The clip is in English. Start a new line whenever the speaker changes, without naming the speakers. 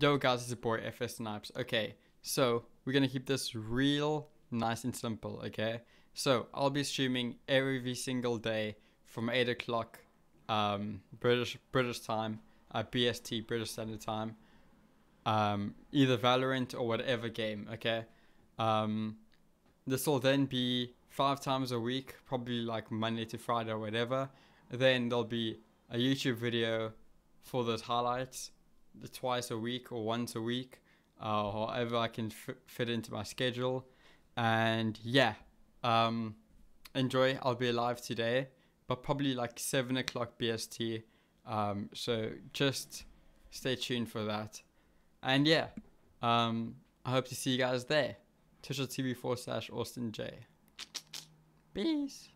Yo guys, it's your boy FS Snipes. Okay, so we're gonna keep this real nice and simple, okay? So I'll be streaming every single day from 8 o'clock um, British British time, uh, BST, British Standard Time, um, either Valorant or whatever game, okay? Um, this will then be five times a week, probably like Monday to Friday or whatever. Then there'll be a YouTube video for those highlights twice a week or once a week, uh, however I can f- fit into my schedule. And yeah, um, enjoy. I'll be alive today, but probably like seven o'clock BST. Um, so just stay tuned for that. And yeah, um, I hope to see you guys there. TV four slash Austin J. Peace.